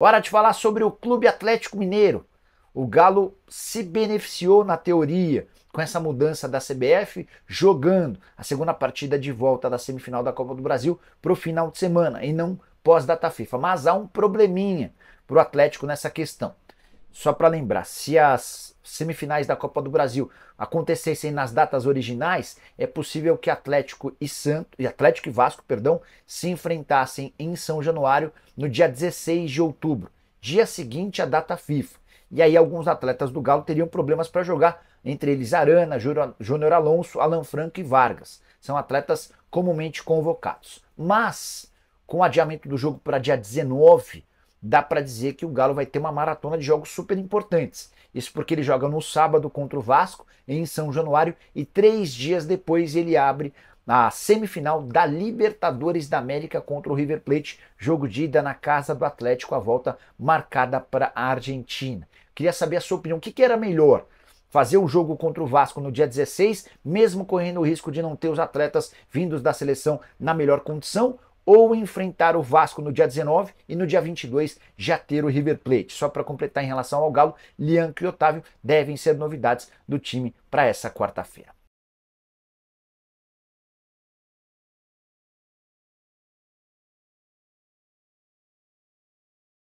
Hora de falar sobre o Clube Atlético Mineiro. O Galo se beneficiou na teoria com essa mudança da CBF, jogando a segunda partida de volta da semifinal da Copa do Brasil para o final de semana e não pós-data FIFA. Mas há um probleminha para o Atlético nessa questão só para lembrar, se as semifinais da Copa do Brasil acontecessem nas datas originais, é possível que Atlético e Santo e Atlético e Vasco, perdão, se enfrentassem em São Januário no dia 16 de outubro, dia seguinte à data FIFA. E aí alguns atletas do Galo teriam problemas para jogar, entre eles Arana, Júnior Alonso, Alan Franco e Vargas. São atletas comumente convocados. Mas com o adiamento do jogo para dia 19, dá para dizer que o Galo vai ter uma maratona de jogos super importantes. Isso porque ele joga no sábado contra o Vasco, em São Januário, e três dias depois ele abre a semifinal da Libertadores da América contra o River Plate, jogo de ida na casa do Atlético, a volta marcada para a Argentina. Queria saber a sua opinião, o que, que era melhor? fazer o jogo contra o Vasco no dia 16, mesmo correndo o risco de não ter os atletas vindos da seleção na melhor condição, ou enfrentar o Vasco no dia 19 e no dia 22 já ter o River Plate. Só para completar em relação ao Galo, Lianco e Otávio devem ser novidades do time para essa quarta-feira.